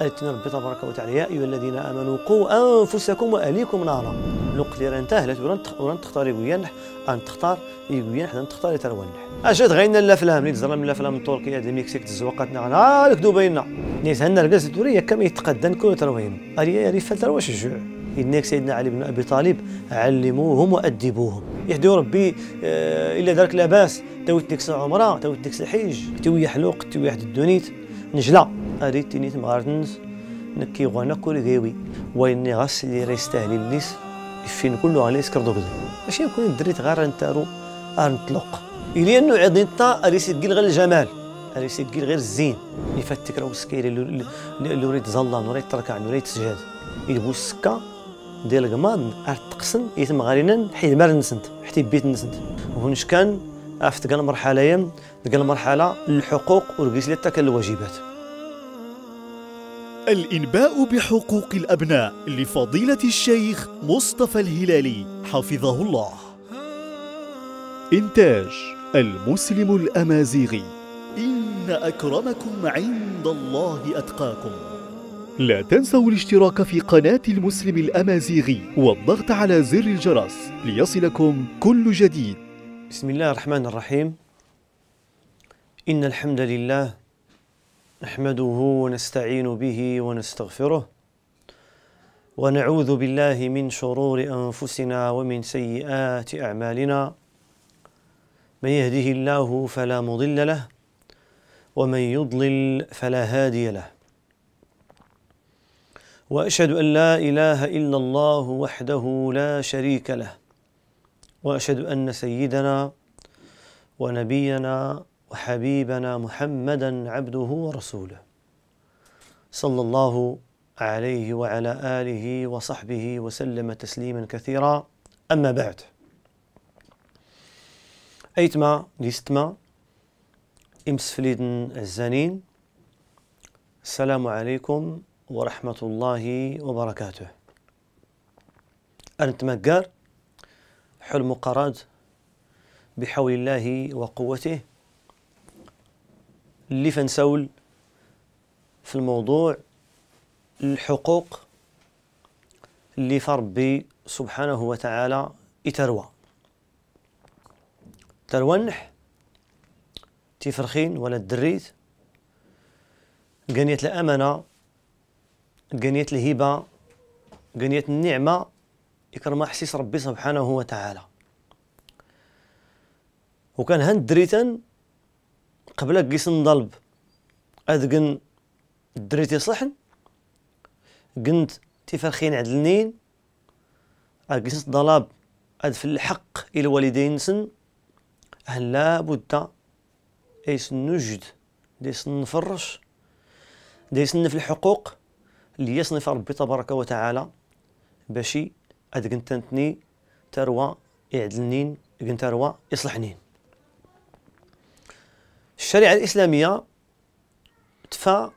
اتنا ربي تبارك وتعالى يا أيها الذين آمنوا قوا أنفسكم وأهليكم نارا لقلي راه انتهلت ولا تختار يقويا ان تختار يقويا حنا نختار يترونح اشاد غينا لا فلام اللي تزرم لا فلام تركيا دي مكسيك تزوقتنا لك دبينا نيت هنا الكاز الدوريه كم يتقدم كون تروين اريا ريف ريفال ترواش الجوع إنك سيدنا علي بن أبي طالب علموهم وأدبوهم يهدوا ربي آه، إلا دارك لاباس توت ديك العمرة توت ديك الحج توي حلوق توي واحد الدونيت نجلة أريد نيت مغارنز نكي غانا كور غيوي ويني غاس اللي ريستاهلي الليس فين كله على يسكر دوك ماشي يكون دريت غار نتارو نطلق إلي أنو عضينتا أريسي تقيل غير الجمال أريسي تقيل غير الزين يفتك راه مسكير اللي وريت زلان وريت تركع وريت سجاد يلبو السكه ديال القماض ارتقسن يتم غالينا حيد مار نسنت حتى بيت نسنت وهنش كان عرفت مرحله يم تقال مرحله الحقوق ورقيس لتك الواجبات الإنباء بحقوق الأبناء لفضيلة الشيخ مصطفى الهلالي حفظه الله. إنتاج المسلم الأمازيغي. إن أكرمكم عند الله أتقاكم. لا تنسوا الاشتراك في قناة المسلم الأمازيغي والضغط على زر الجرس ليصلكم كل جديد. بسم الله الرحمن الرحيم. إن الحمد لله نحمده ونستعين به ونستغفره ونعوذ بالله من شرور انفسنا ومن سيئات اعمالنا من يهده الله فلا مضل له ومن يضلل فلا هادي له واشهد ان لا اله الا الله وحده لا شريك له واشهد ان سيدنا ونبينا وحبيبنا محمدا عبده ورسوله صلى الله عليه وعلى اله وصحبه وسلم تسليما كثيرا اما بعد ايتما ديستما فليدن الزانين السلام عليكم ورحمة الله وبركاته أنت مقار حلم قراد بحول الله وقوته اللي فنسول في الموضوع الحقوق اللي فربي سبحانه وتعالى يتروى تروانح تفرخين ولا الدريت قنية الأمانة قنية الهبة قنية النعمة يكرم حسيس ربي سبحانه وتعالى وكان هند دريتن قبل قيس نضلب اذقن الدري صحن قنت تفرخين عدلنين النين قيس ضلاب هاد الحق الى والدين سن لا بد ايس نجد ديس نفرش ديس في الحقوق اللي يصنف ربي تبارك وتعالى باشي هاد تنتني تروى يعدلنين قنتروى يصلحنين الشريعة الإسلامية تفا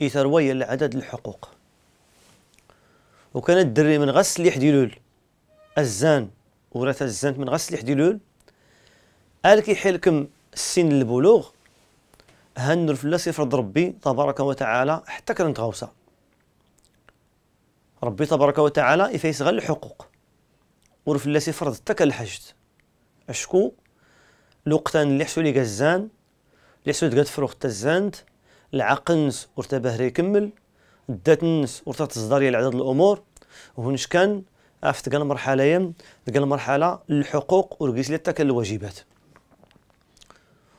يتروي لعدد الحقوق وكان الدري من غسل لحد يلول الزان ورث الزان من غسل لحد يلول قال كيحلكم السن البلوغ هنر في الله سيفرض ربي تبارك وتعالى حتى كرنت غوصة ربي تبارك وتعالى يفيس غل الحقوق ورف الله سيفرض حتى كالحجد اشكو لوقتان اللي حشو لي قزان لحسود قد فروخ تزانت العقنس نس ورتا باهر يكمل دات نس ورتا العدد الامور وهنش كان عرفت قال مرحله يم قال مرحله الحقوق ورقيس لي الواجبات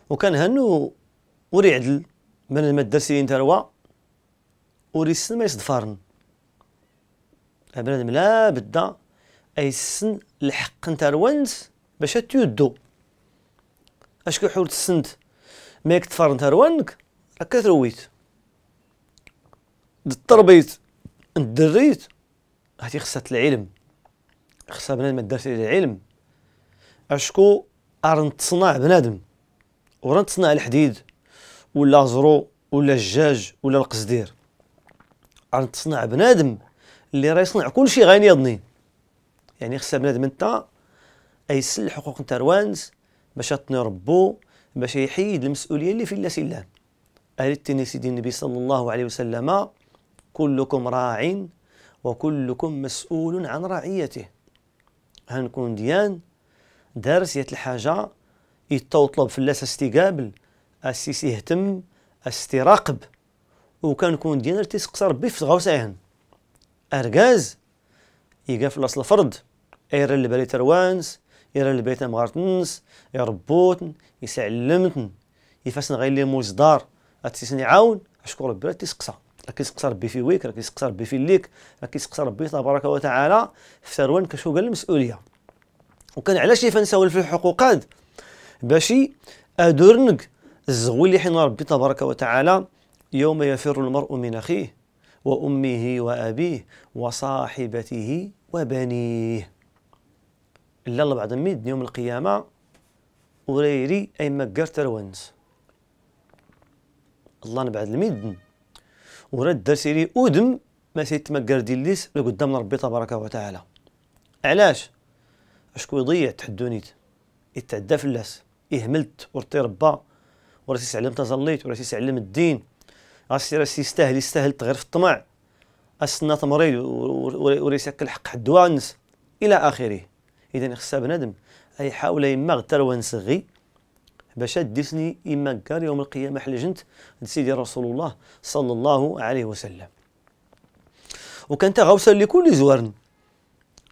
وكان هنو وري عدل من المدرسيين تروا وري السن ما يصدفارن بنادم لا بدا اي السن الحق نتا روانت باش تيدو اشكو حورت السنت مي كتفر نتا روانك راك ترويت تربيت دريت هاتي خصها العلم خصها بنادم ما دارش العلم اشكو ارن تصنع بنادم ورن تصنع الحديد ولا زرو ولا الجاج ولا القصدير ارن تصنع بنادم اللي راه يصنع كلشي غاين يضني يعني خصها بنادم انت ايسل حقوق نتا روانز باش تنربو ربو باش يحيد المسؤوليه اللي في الله سلاه قال التني سيدي النبي صلى الله عليه وسلم كلكم راع وكلكم مسؤول عن رعيته هنكون ديان دارس يات الحاجه يتطلب في الناس استقابل السيس يهتم استراقب كون ديان تيسقسى ربي في غوساهن اركاز يقاف لاصل الفرض اير بالي تروانس يرى البيت مغارتنس يربوتن يسعلمتن يفاسن غير لي دار اتسن يعاون اشكر ربي راه تيسقسى راه كيسقسى ربي في ويك راه كيسقسى ربي في ليك راه كيسقسى ربي تبارك وتعالى في كشو قال المسؤوليه وكان علاش يفنساول في الحقوقات باش ادرنك الزغوي اللي حين ربي تبارك وتعالى يوم يفر المرء من اخيه وامه وابيه وصاحبته وبنيه إلا الله بعد ميد يوم القيامة وريري أي قرتر تروانس الله نبعد الميد ورد درسيري أودم ما قردي ليس لقدام ربي تبارك وتعالى علاش اشكو يضيع تحدونيت يتعدى فلاس إهملت ورطي ربا ورسي سعلم تزليت ورسي سعلم الدين أسي راسي يستاهل يستاهل غير في الطمع أسنا تمريض وريسك الحق حد الى اخره اذا خصها بنادم اي حاول يما غتر ونسغي باش ديسني اما نكار يوم القيامه حل جنت سيدي رسول الله صلى الله عليه وسلم وكان غوصا لكل زوارن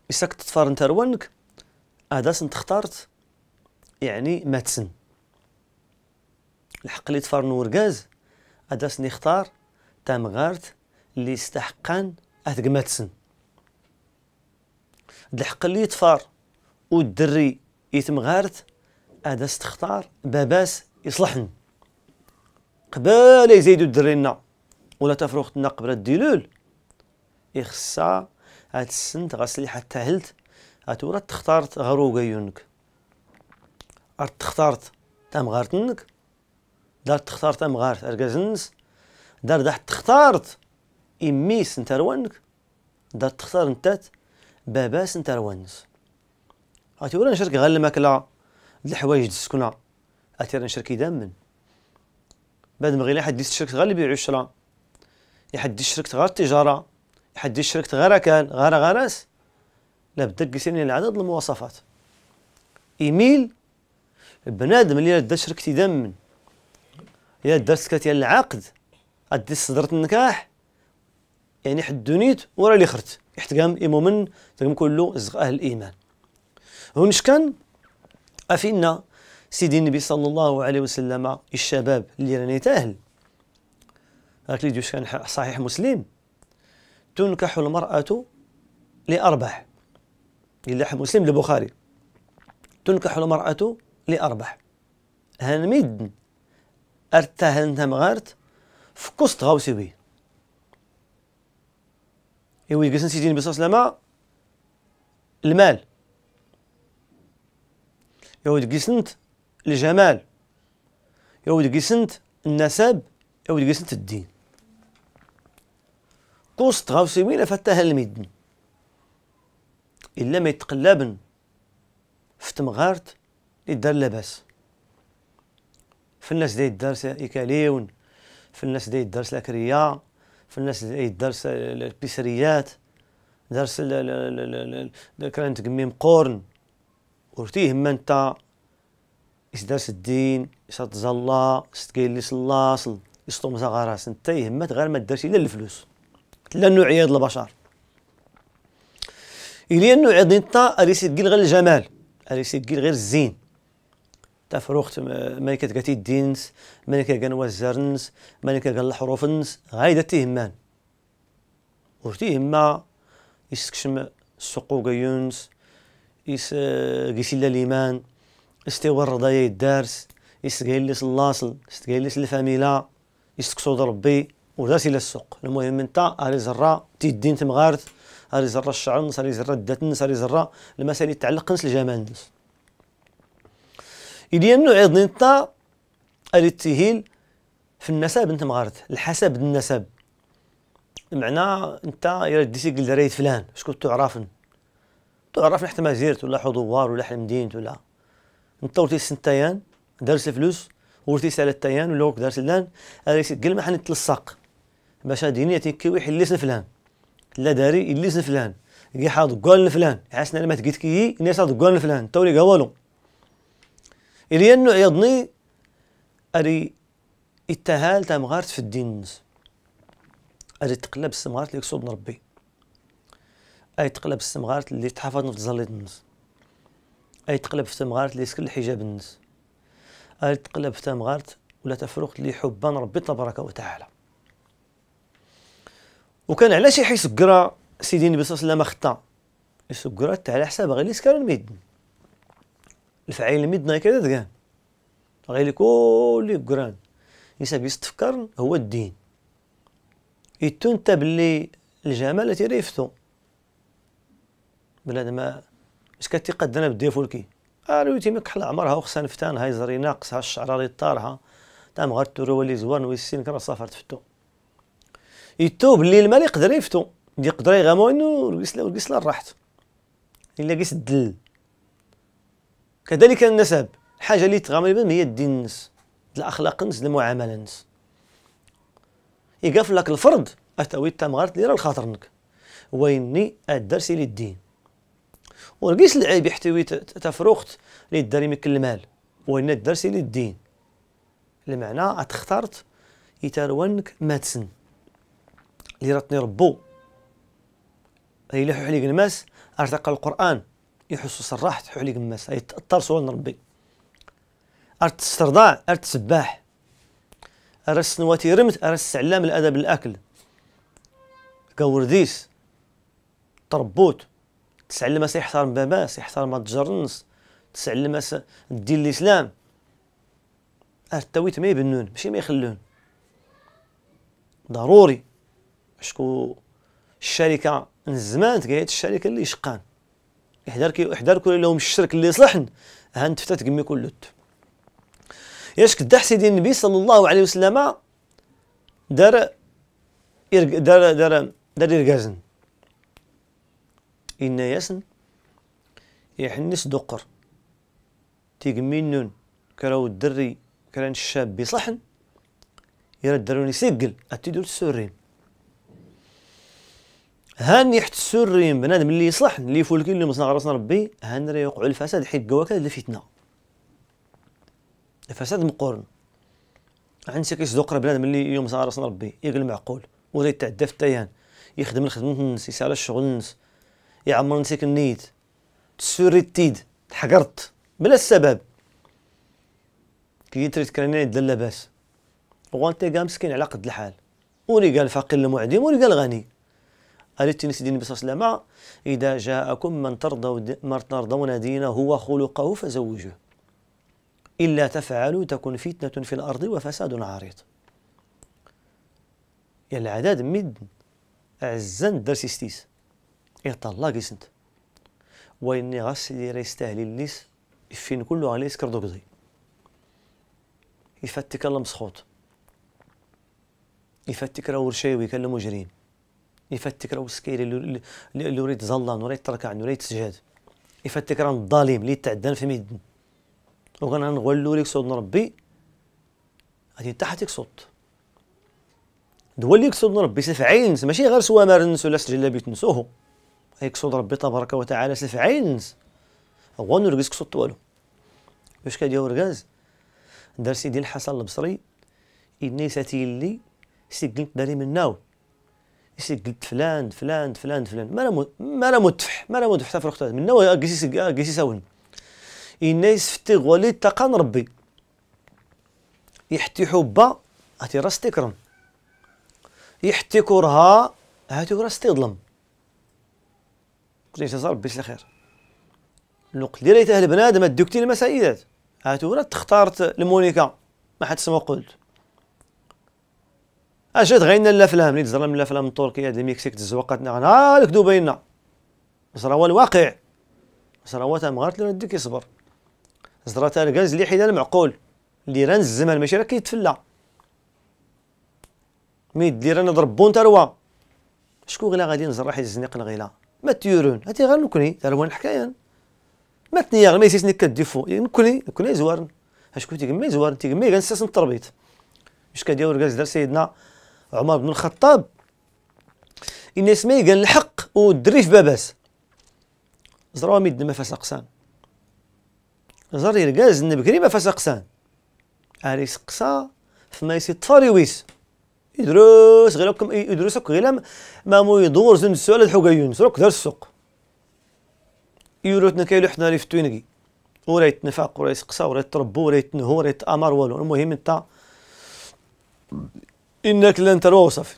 إساك تطفر انت روانك هذا سنت اختارت يعني ما تسن الحق اللي تفار نوركاز هذا سن اختار تام غارت اللي استحقان اثق ما تسن الحق اللي تفار والدري يتم غارت هذا استختار باباس يصلحن قبل يزيدو درينا ولا تفرغتنا قبل الديلول يخصا هاد السنت غسلي حتى هلت هاتورا تختارت غروقا يونك ارت تختارت تام دار تختار تامغارت غارت دار دحت تختارت إميس نتا روانك دار تختار نتات باباس نتا روانس اتي ولا نشرك غير الماكله الحوايج السكنه اتي راه نشركي دائما بعد ما غير حد يشركت غير اللي يبيعوا الشرا يحد يشركت غير التجاره يحد يشركت غير أكل غير غراس لابد على يعني العدد المواصفات ايميل بنادم اللي دا شركتي دائما يا درت كتيال العقد ادي صدرت النكاح يعني حد دونيت ورا اللي خرت يحتقام ايمو من تقام كله زغ اهل الايمان هونش كان أفينا سيدي النبي صلى الله عليه وسلم الشباب اللي راني تاهل هاك اللي كان صحيح مسلم تنكح المرأة لأربع إلا مسلم البخاري تنكح المرأة لأربع ارتاهل انت مغارت فكست غاوسي بي إيوي قسن سيدي النبي صلى الله عليه وسلم المال يود قسنت الجمال يود قسنت النسب يود قسنت الدين قوست غاوسي ويلا فتاها المدن إلا ما يتقلبن فتمغارت لي دار لاباس في الناس داي الدار يكاليون في الناس داي الدار الأكرياء في الناس داي الدار البيسريات دارس كان قميم قرن ورتي هما انت إسدرس الدين إسات الله إستكاين لي صلاة صل إسطوم غراس نتا يهمت غير ما درتي إلا الفلوس تلا نوعية البشر إلي أنو انت نتا أريسي تقيل غير الجمال أريسي تقيل غير الزين تفروخت ملكة كاتي الدينس ملكة كان الزرنس ملكة كان الحروفنس غايدة تيهمان ورتي هما يسكشم السقوق يونس إس آه، قيسلا ليمان استوى الرضايا الدارس يستقيل لي اللاصل يستقيل لي الفاميلا يستقصد ربي وداس الى السوق المهم انت اري زرا تيدين تمغارث اري زرا الشعر نص اري زرا الدات نص اري زرا المسالي تعلق نص الجمال نص إلي أنو عيض انت اري تيهيل في النسب انت مغارث الحسب النسب معناه انت يا ديسي قل فلان شكون تعرفن تعرف نحت ما زيرت ولا حضوار ولا حلم دينت ولا انت ورتي سنتايان دارس الفلوس ورتي سالة تيان ولا ورك دارس اللان اريس قل ما حنتلصق باش ديني تيكي ليسن فلان لا داري يليس فلان يجي حاض قول فلان حسنا لما تقيت كي الناس حاض قول فلان تولي قوالو إلي أنه يضني أري التهال تام غارت في الدين أري تقلب السمغارت ليك صوب ربي اي تقلب السمغارت اللي تحافظ في تزليط النس اي تقلب في تمغارت اللي يسكن الحجاب النس اي تقلب في تمغارت ولا تفرقت اللي حبان ربي تبارك وتعالى وكان علاش يحيس كرا سيدي النبي صلى الله عليه وسلم خطا يسكرات على حساب غير يسكر الميد الفعيل الميد كذا دكان غير كل قران يساب يستفكر هو الدين يتون بلي الجمال تيريفتو بنادم اش كتيقد انا بالديا فولكي الو تيما كحل عمرها وخصها نفتان هاي زري ناقصها اللي طارها تام غير التورو اللي زوان ويسين كرا صافر تفتو يتو بلي المال يقدر يفتو يقدر يغامو انو القسلة والقسلة راحت الا قيس الدل كذلك النسب الحاجه اللي تغامر بهم هي الدين نس الاخلاق نس المعامله نس يقفل لك الفرد اتوي تام غير دير لخاطرنك ويني الدرس للدين ورقيس العيب يحتوي تفروخت اللي من كل المال وين الدرس للدين المعنى اتخترت يتروانك ماتسن اللي راتني ربو يلحو حليق الماس ارتقى القران يحسوا صراحت حليق الماس تاثر سؤال ربي ارت استرضاع ارت سباح ارس نواتي رمت ارس علام الادب الاكل كاورديس تربوت تسعلم اسا سيحترم باباه سيحترم ما تجرنس اسا دير الاسلام اه التويت ما يبنون ماشي ما يخلون ضروري شكو الشركه من زمان تقعد الشركه اللي شقان يحضر يحضر كل لهم الشرك اللي صلحن هان تفتا تقمي كلوت ياش كدا سيدي النبي صلى الله عليه وسلم دار دار دار دار, دار ياسن يحنس دقر تيقمينون كراو الدري كران الشاب بصحن يرى دروني يسجل أتيدو السورين هان يحت السورين بنادم اللي يصلحن اللي يفولكين كل مصنع راسنا ربي هان راه يوقعوا الفساد حيت كواكب الفتنة الفساد مقورن عند سي كيصدق بنادم اللي يوم صار راسنا ربي يقل معقول ولا يتعدى في التيان يخدم الخدمة الناس يسال الشغل الناس يعمر نسيك النيت تسوري التيد تحقرت بلا السبب كي تريد كراني يد لاباس وانت كاع مسكين على قد الحال ولي قال فقير المعدم ولي قال غني قالت النبي صلى الله عليه وسلم إذا جاءكم من ترضون من ترضون دينه وخلقه فزوجوه إلا تفعلوا تكون فتنة في الأرض وفساد عريض يا العداد مد عزان درسيستيس الله قسنت واني غاس اللي يستاهل الليس يفين كله غالي يسكر دوكزي يفتك الله مسخوط يفتك راه ورشاوي كان مجرم يفتك راه سكيري اللي يريد زلان ولا تركع ولا سجاد يفتك راه الظالم اللي تعدان في ميدن وكان غنغولو ليك صوت نربي غادي تحتك صوت دوا اللي يقصد نربي سي في عين ماشي غير سوا نسو ولا سجل بيت يقصد ربي تبارك وتعالى سلف عينز هو نرقص قصد والو باش كيدير ورقاز دار سيدي الحسن البصري إني ساتيلي سجلت داري من ناو سجلت فلان فلان فلان فلان ما لا ما لا متفح ما لا متفح تفرق من ناو قيسي آه، قيسي ساون إني سفتي غولي تقان ربي يحتي حبة هاتي راس تكرم يحتي كرها هاتي راس تظلم قلت انتصار بيس الخير لوق لي ريت اهل بنادم دوكتي المسائدات هاتو راه تختارت المونيكا ما حد سمو قلت اجات غينا الافلام اللي تزرم الافلام التركيه تركيا المكسيك تزوقتنا نعم. انا لك دبينا صرا هو الواقع صرا هو تمغرت لنا ديك يصبر زرا تاع الكاز اللي حيدان المعقول اللي ران الزمان ماشي راه كيتفلى مي دير انا ضرب بون تروى شكون غلا غادي نزرا حيت الزنيق الغيله ما تيورون هاتي غير نكوني وين الحكايه ما تنيا غير ما نكا ديفو نكوني نكوني زوارن اشكون كمي زوارن كمي غنساس التربيط مش كدير كاز دار سيدنا عمر بن الخطاب الناس ما قال الحق ودريف في باباس زراو ميد ما فاس اقسام زر يرقاز النبكري ما فاس اقسام اريس قصا فما يسي طفاري ويس يدرس غير يدرس غير ما مو يدور زند السؤال الحوكا يونس روك دار السوق يروتنا كاين حنا في التوينكي ولا يتنفاق ولا يسقسى ولا يتربو ولا يتنهو ولا يتامر والو المهم انت انك لن تروى وصافي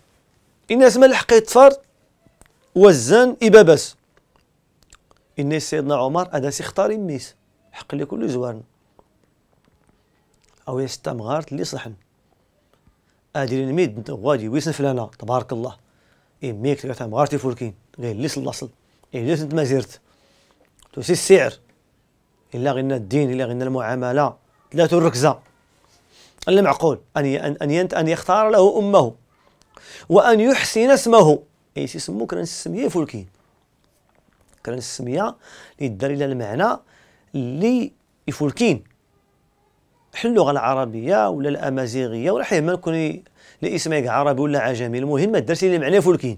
الناس ما الحق يتفر وزن ابابس الناس سيدنا عمر هذا سي اختار يميس حق لكل زوارنا او يستمغارت اللي صحن ادري نميد بنت غادي ويسن فلانا تبارك الله اي ميك تلقى مغارتي فولكين غير ليس الاصل اي ليس انت ما زرت توسي السعر الا غينا الدين الا غينا المعامله ثلاثه الركزه المعقول ان ان ان, أن يختار له امه وان يحسن اسمه اي سمو كان السميه فولكين كان السميه اللي دار الى المعنى اللي يفولكين اللغه العربيه ولا الامازيغيه ولا ما يكون الاسم عربي ولا عجمي المهم ما درتي لي معناه فولكين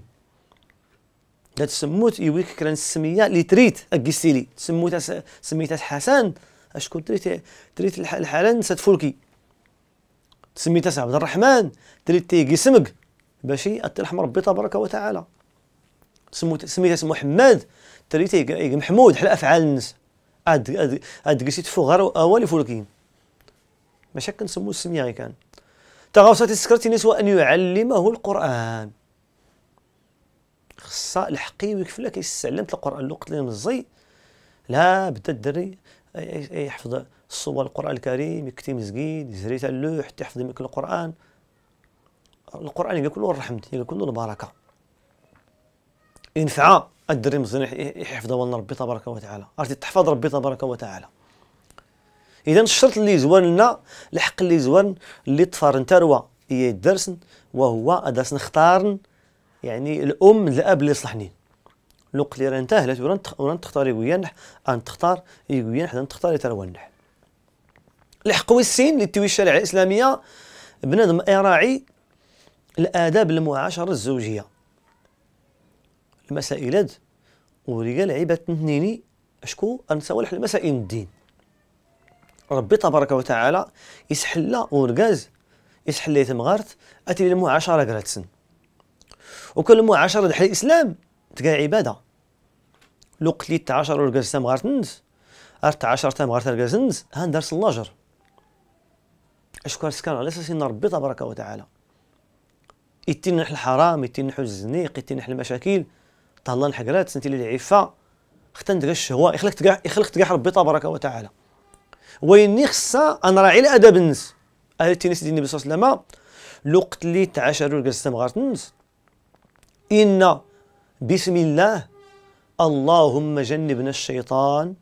لا تسموت يويك كران السميه اللي تريت اكيستيلي تسموت سميتها حسن اشكون تريت تريت الحاله نسات فولكي تسميتها عبد الرحمن تريت تيجي سمك باش يأتلحم ربي تبارك وتعالى سموت سميتها محمد تريت محمود حل افعال الناس اد اد, أد, فوغر فولكين ماشي كنسمو السميه غير كان تغاوصات نسوى أن يعلمه القران خصها الحقي ويكفلا كيتعلم القران الوقت اللي مزي لا بدا الدري يحفظ الصور القران الكريم يكتي مسجد يزري تلوح اللوح حتى القران القران يقول كله الرحمه يقول كله البركه ينفع الدري مزيان يحفظه ولنا ربي تبارك وتعالى عرفتي تحفظ ربي تبارك وتعالى اذا الشرط اللي زوان لنا الحق اللي زوان اللي طفارن تروى الدرس وهو ادرس نختار يعني الام الاب اللي صلحني لو قلت انت هلا لا وران تختار يقول نح ان تختار يقويا ان تختار يتروى نح الحق والسين اللي توي الشريعه الاسلاميه بنادم يراعي الاداب المعاشره الزوجيه المسائلات ورجال عيبات تنتنيني اشكو انسى المسائل الدين ربي تبارك وتعالى يسحل لها اورغاز يسحل لي تمغارت اتي لي قرات سن وكل معاشره دحل الاسلام تقع عباده لو قتليت 10 اورغاز تمغارت نس ارت 10 تمغارت اورغاز نس ندرس اللاجر اشكر سكان على اساس ان ربي تبارك وتعالى يتنح الحرام يتنح الزنيق يتنح المشاكل تهلا الحقرات سنتي ختن ختندقى الشهوه يخلق تقع يخلق تقع ربي تبارك وتعالى ويني خصها نراعي الادب النس اهل التنس ديال النبي صلى الله عليه وسلم الوقت اللي تعاشروا القسم غارت تنس ان بسم الله اللهم جنبنا الشيطان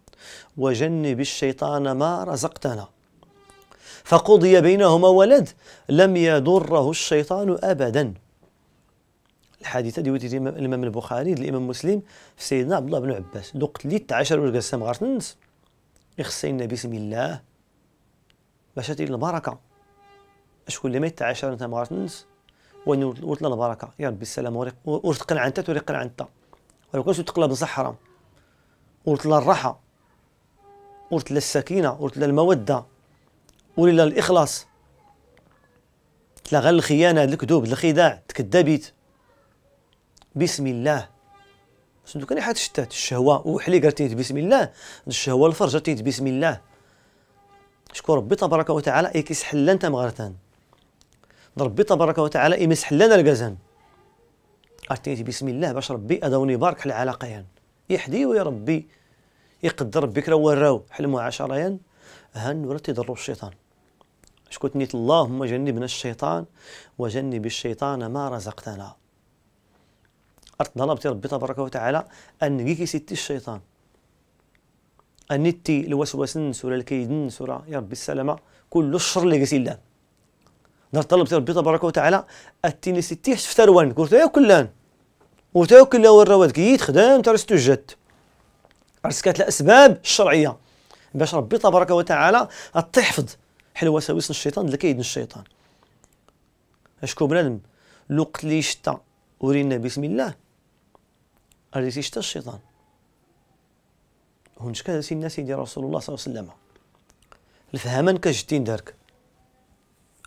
وجنب الشيطان ما رزقتنا فقضي بينهما ولد لم يضره الشيطان ابدا الحادثه ديال الامام البخاري الامام مسلم في سيدنا عبد الله بن عباس لوقت اللي تعاشروا القسم غار تنس يخصينا بسم الله باش تدير البركه اشكون اللي ما يتعاشر انت ما غاتنس ونورت لنا البركه يا ربي السلام وريق ورزق انت توريق انت ولو كنت تقلب قلت لنا الراحه لنا السكينه لنا الموده ولا الاخلاص تلا غير الخيانه الكذوب الخداع تكذبت بسم الله كان حيت شتات الشهوه وحلي قالت تيت بسم الله الشهوه الفرجه تيت بسم الله شكون ربي تبارك وتعالى اي كيسحل انت مغرتان ربي تبارك وتعالى اي مسحل لنا الكازان ارتيت بسم الله باش ربي ادوني بارك العلاقيان يحدي ويا ربي يقدر ربي كرا وراو حلموا عشريان هن ولا تيضروا الشيطان شكون نيت اللهم جنبنا الشيطان وجنب الشيطان ما رزقتنا طلبت ربي تبارك وتعالى ان كي كيسيتي الشيطان انيتي الوسواس النس ولا النس ولا يا ربي السلامه كل الشر اللي كيسيلان نار طلبت ربي تبارك وتعالى اتيني ستي شفت تروان قلت يا كلان قلت يا كلان وراوات كي تخدم ترستو جات رسكات الاسباب الشرعيه باش ربي تبارك وتعالى تحفظ حل وساوس الشيطان اللي كيدن الشيطان اشكو بنادم لو قتلي شتا ورينا بسم الله اللي تيشتا الشيطان هنشكا سيدنا سيدي رسول الله صلى الله عليه وسلم الفهمان كجتين دارك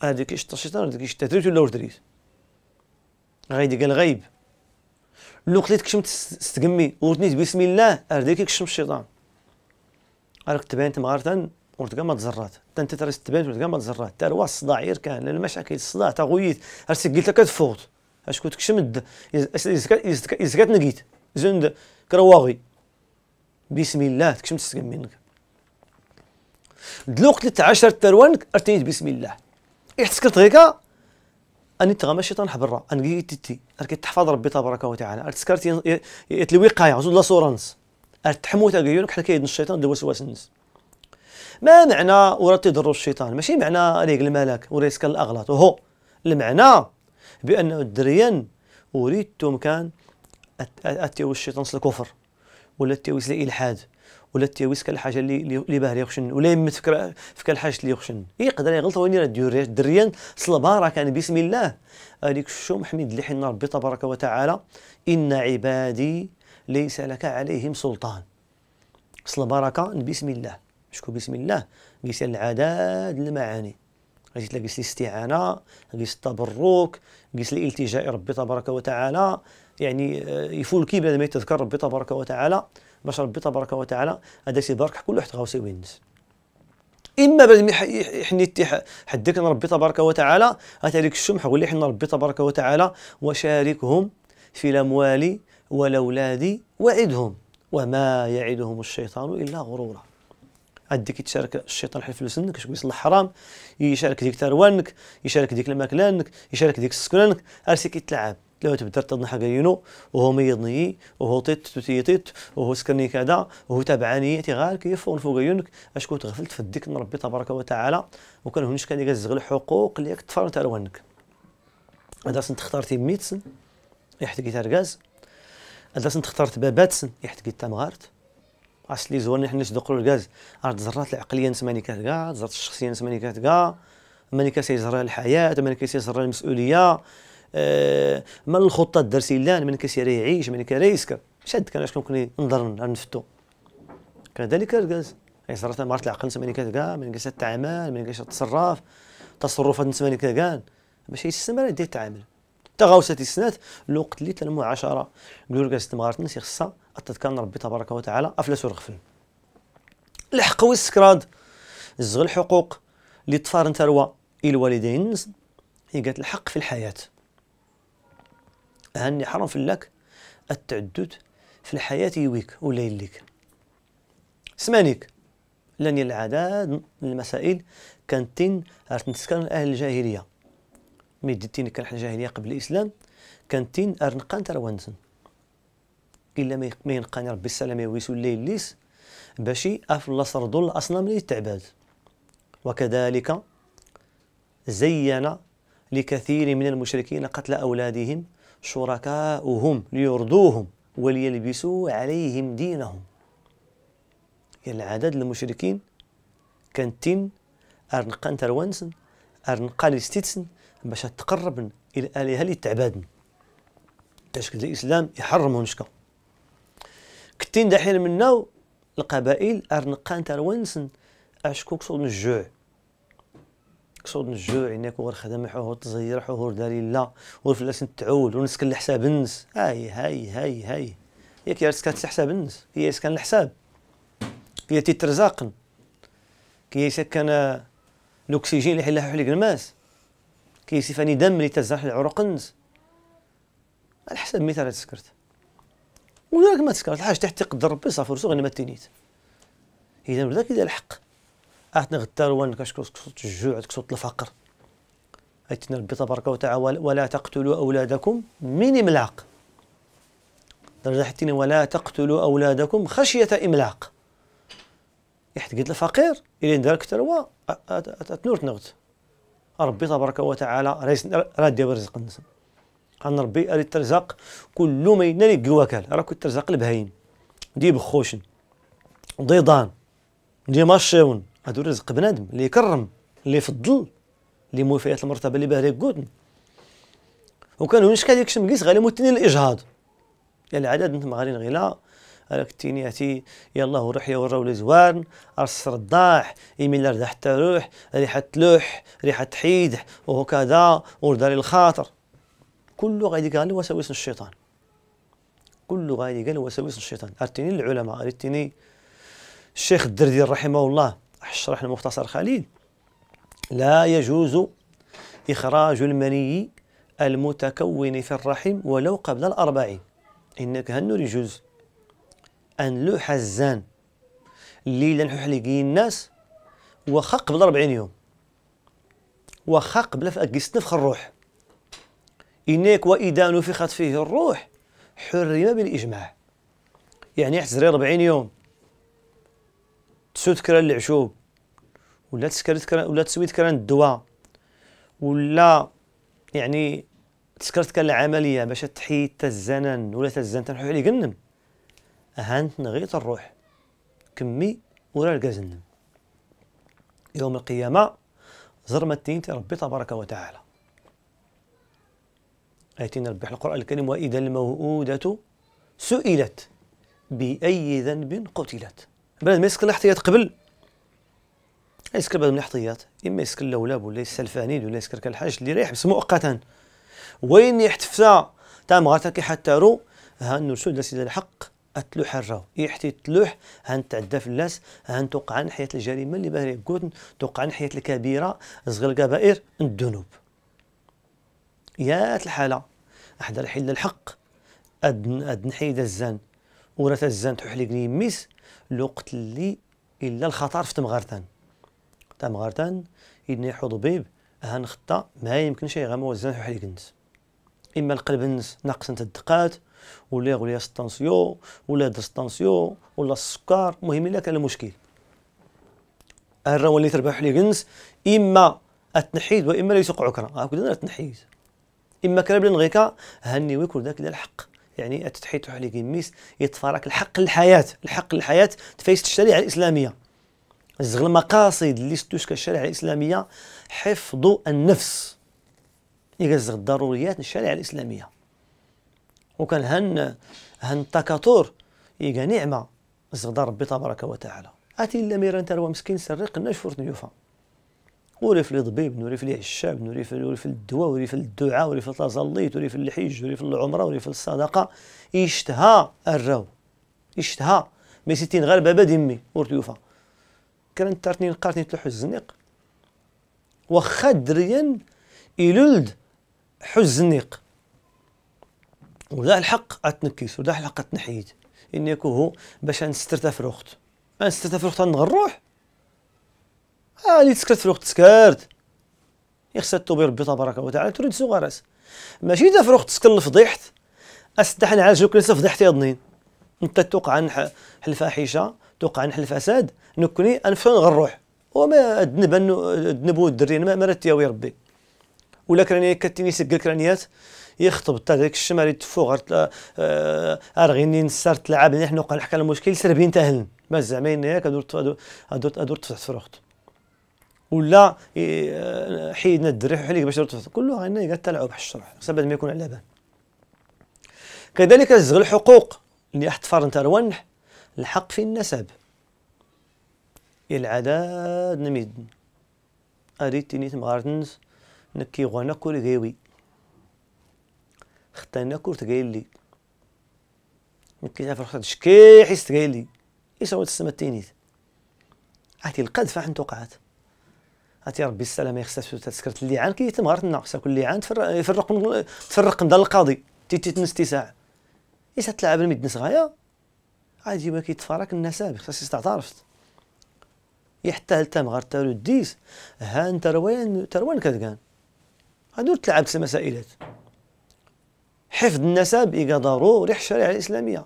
هذيك شتا الشيطان هذيك شتا دريت ولا دريت غايدي قال غايب لو قلت كشمت ستقمي ورتنيت بسم الله هذيك كيكشم الشيطان راك تبانت مغارتا ورتقا ما تزرات حتى انت ترى تبانت ورتقا ما تزرات تا روا الصداع غير كان المشاكل الصداع تا غويت ارسك قلت لك تفوت اشكون تكشم الد يزكات نقيت زند كرواغي بسم الله تكشم تسكن منك دلوقت لتعاشر تروانك ارتيت بسم الله تسكرت غيكا اني تغمى الشيطان حبرا قيت تتي اركيت تحفظ ربي تبارك وتعالى ارتسكرت الوقايه زود لا سورانس ارتحموت اغيونك حتى كيدن الشيطان دو وسواس النس ما معنى ورا تضر الشيطان ماشي معنى ريق الملاك وريسك الاغلاط وهو المعنى بانه الدريان اريدتم كان التاويس الشيطان الكفر ولا التاويس الالحاد ولا التاويس كالحاجه اللي اللي باه يخشن ولا يمت فكره فكره الحاجه اللي يخشن يقدر إيه، يغلط وين يرى دريان صل بارك يعني بسم الله هذيك الشوم حميد اللي حنا ربي تبارك وتعالى ان عبادي ليس لك عليهم سلطان صل بسم الله شكون بسم الله قيس العداد المعاني غادي تلاقي الاستعانه قيس التبرك قيس الالتجاء ربي تبارك وتعالى يعني آه، يفول كي ما يتذكر ربي تبارك وتعالى باش ربي تبارك وتعالى هذا سي بارك كل واحد غاوسي وينس اما ما يحني حدك ربي تبارك وتعالى هذيك الشمح هو لي حنا ربي تبارك وتعالى وشاركهم في الاموال والاولاد وعدهم وما يعدهم الشيطان الا غرورا عندك كيتشارك الشيطان حلف لسنك شكون يصلح حرام يشارك ديك تروانك يشارك ديك الماكلانك يشارك ديك السكنانك ارسي كيتلعب تلاوت بدرت حق ينو وهو ميضني وهو طيت تيطيت وهو سكرني كذا وهو تي غير كيف ونفوق يونك اشكون تغفلت في الدك من ربي تبارك وتعالى وكان هنش كان يغزغ الحقوق اللي كتفرن تاع روانك هذا سنت اختارتي ميتسن يحتكي ترقاز هذا سنت اختارت باباتسن يحتكي تامغارت اصلي زوان حنا نصدقوا الغاز راه زرات العقليه نسماني كانت كاع زرات الشخصيه نسماني كانت كاع ملي كيسير الحياه ملي كيسير المسؤوليه آه، ما الخطه درسي الان من كسير يعيش من كير يسكر شد كان شكون كني نظر نفتو كذلك ركز اي صرات مرات العقل سماني كذا من كاس التعامل من كاس التصرف تصرفات سماني كذا ماشي يستمر يدي التعامل تغاوسة السنات الوقت اللي المعاشره قالوا لك استمرارت نسي خصها تذكر ربي تبارك وتعالى افلس الغفل الحق والسكراد زغل الحقوق اللي طفار ثروه الوالدين قالت الحق في الحياه هاني حرام في لك التعدد في الحياة يويك ولا يليك سمانيك لاني العداد من المسائل كانت تين الاهل أهل الجاهلية ميدتين كان كان الجاهلية قبل الإسلام كانت تين أرنقان تروانزن إلا ما ينقاني ربي السلام يويس الليل باشي أفلا سردو الأصنام اللي تعباد وكذلك زين لكثير من المشركين قتل أولادهم شركاؤهم ليرضوهم وليلبسوا عليهم دينهم يعني العدد المشركين كان تين أرنقان تروانسن أرنقان استيتسن باش تقربن إلى الآلهة اللي تعبادن تشكل الإسلام يحرمهم شكا كتين دحين مناو القبائل أرنقان تروانسن أشكوك صون الجوع كسود الجوع انك غير خدمة حور تزير حور داري لا وفلاس نتعول ونسكن لحساب النس هاي هاي هاي هاي ياك يا سكنت لحساب النس هي سكن الحساب هي تترزاقن كي سكن الاكسجين اللي حلاه حليق الماس كي سيفاني دم اللي تزاح العروق النس على حسب مثال تسكرت وياك ما تسكرت الحاجه تحت تقدر ربي صافي رسوغ غير ما تينيت اذا بدا كيدير الحق اعطنا غدا روان صوت الجوع كصوت الفقر ايتنا ربي تبارك وتعالى ولا تقتلوا اولادكم من املاق درجه حتى ولا تقتلوا اولادكم خشيه املاق يحت قد الفقير الى دارك تروا تنور تنغت ربي تبارك وتعالى رئيس راد رزق النسم أن ربي اريد ترزق كل ما ينالي الوكال راه كنت ترزق البهايم دي بخوشن ضيضان دي ماشيون هادو رزق بنادم اللي كرم اللي فضل اللي موفيات المرتبه اللي باه كوتن وكان هو شكال يكشم شمقيس غالي موتني الاجهاض يعني العدد انت مغارين غلا راك تينياتي يالله روح يا وراو زوان راس رضاح يميل لردا حتى روح ريحه تلوح ريحه حيد وهكذا ورداري الخاطر كله غادي قال وساوس الشيطان كله غادي قال وساوس الشيطان ارتيني العلماء ارتيني الشيخ الدردي رحمه الله شرح المختصر خليل لا يجوز إخراج المني المتكون في الرحم ولو قبل الأربعين إنك هنو يجوز أن لو حزان اللي لنحو الناس وخا قبل 40 يوم وخا قبل نفخ الروح إنك وإذا نفخت فيه الروح حرم بالإجماع يعني حتى 40 يوم تسو تكرا العشوب ولا تسكر تكرا ولا تسوي تكرا الدواء ولا يعني تسكرت كان العمليه باش تحيد تا الزنان ولا تا الزن تنحو عليه قنم هانت نغيط الروح كمي ولا لقى يوم القيامه زرمة تين ربي تبارك وتعالى آتينا ربي القرآن الكريم وإذا الموءودة سئلت بأي ذنب قتلت بنادم ما يسكن الاحتياط قبل يسكر بنادم الاحتياط اما يسكر لولاب ولا الفانيد ولا يسكر كالحاج اللي يحبس مؤقتا وين يحتفى تاع مغاتك حتى رو ها النشود لا سيدي الحق التلوح الراو يحتي تلوح هان تعدى في الناس توقع ناحيه الجريمه اللي باهي كوتن توقع ناحيه الكبيره صغير الكبائر الذنوب يا الحاله احد الحل الحق اد نحيد الزان ورث الزان تحلق يميس الوقت اللي الا الخطر في تمغرتان تمغارتان يدني بيب هان خطا ما يمكنش غير موزن في حليكنت اما القلب نس ناقص الدقات ولا غوليا ستانسيو ولا درس الطونسيو ولا السكر المهم الا كان المشكل الروان اللي تربح لي جنس اما التنحيد واما ليس قعكرا هاك تنحيد اما كربل نغيكا هاني ويكون ذاك الحق يعني التضحية حليق ميس يتفارك الحق للحياة الحق للحياة تفايس الشريعة الإسلامية زغ المقاصد اللي ستوشك الشريعة الإسلامية حفظ النفس يقزغ الضروريات الشريعة الإسلامية وكان هن هن تكاثر يقى نعمة زغدا ربي تبارك وتعالى أتي إلا ميران تروى مسكين سرق نشفر نيوفا وريف الضبيب وريف الشاب وريف في الدواء وريف الدعاء وريف التسليط وريف الحج وريف العمره وريف الصدقه يشتها الراو يشتها مي ستين غير بابا ديمي ورتيوفا كان تارتني نقارتني تلوح الزنيق واخا دريا يلولد حزنيق ولا الحق اتنكيس ولا الحق اتنحيد اني كوهو باش نسترتا فروخت الوقت نسترتا في نغروح اللي تسكرت في الوقت تسكرت يا خصها ربي تبارك وتعالى تريد سوغ راس ماشي اذا في الوقت تسكر فضيحت استح نعالجو كنسا يا ضنين انت توقع نحل الفاحشه توقع نحل الفساد نكوني انفن روح وما الذنب الذنب والدرين ما مرات يا ربي ولا كراني كتيني سك كرانيات يخطب تا ديك الشمال يتفو غير آه، ارغيني نسار تلعب نحن وقع نحكي المشكل سربين تاهلن ما زعما ياك ادور ادور ادور تفتح ولا إيه، آه، حيدنا الدري وحليك باش يرتفض كله غير تلعب بحال الشرح بد ما يكون على بال كذلك تزغل الحقوق اللي احتفر انت روانح الحق في النسب العداد نميد اريد تينيت مغارتنس نكي غانا كور غيوي ختانا كور تقايلي نكي تافر خطا شكي حيس تقايلي يساوي تسمى التينيت عاتي القذفة عن توقعات عطي ربي السلامه يخصها تسكرت عان كي تمغرتنا خصها كل لعان تفرق تفرق نضل القاضي تي تي تنس تساع إذا تلعب المدنس غاية عادي ما كيتفارك الناس خاص تعترفت حتى هل تام غير ديس ها انت روان تروان كتكان هادو تلعبت المسائلات حفظ النسب إيكا ضروري الشريعة الإسلامية